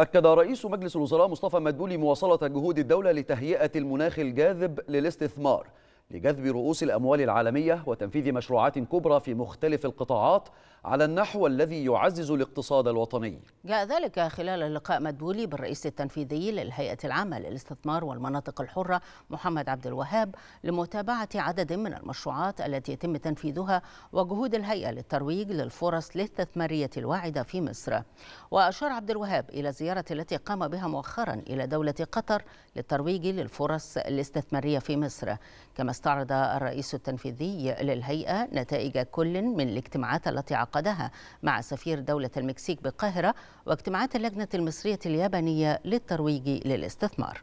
أكد رئيس مجلس الوزراء مصطفى مدبولي مواصلة جهود الدولة لتهيئة المناخ الجاذب للاستثمار لجذب رؤوس الأموال العالمية وتنفيذ مشروعات كبرى في مختلف القطاعات على النحو الذي يعزز الاقتصاد الوطني جاء ذلك خلال اللقاء مدبولي بالرئيس التنفيذي للهيئة العامة للاستثمار والمناطق الحرة محمد عبد الوهاب لمتابعة عدد من المشروعات التي يتم تنفيذها وجهود الهيئة للترويج للفرص الاستثمارية الواعدة في مصر وأشار عبد الوهاب إلى الزيارة التي قام بها مؤخرا إلى دولة قطر للترويج للفرص الاستثمارية في مصر كما استعرض الرئيس التنفيذي للهيئة نتائج كل من الاجتماعات التي عقدها مع سفير دولة المكسيك بالقاهرة واجتماعات اللجنة المصرية اليابانية للترويج للاستثمار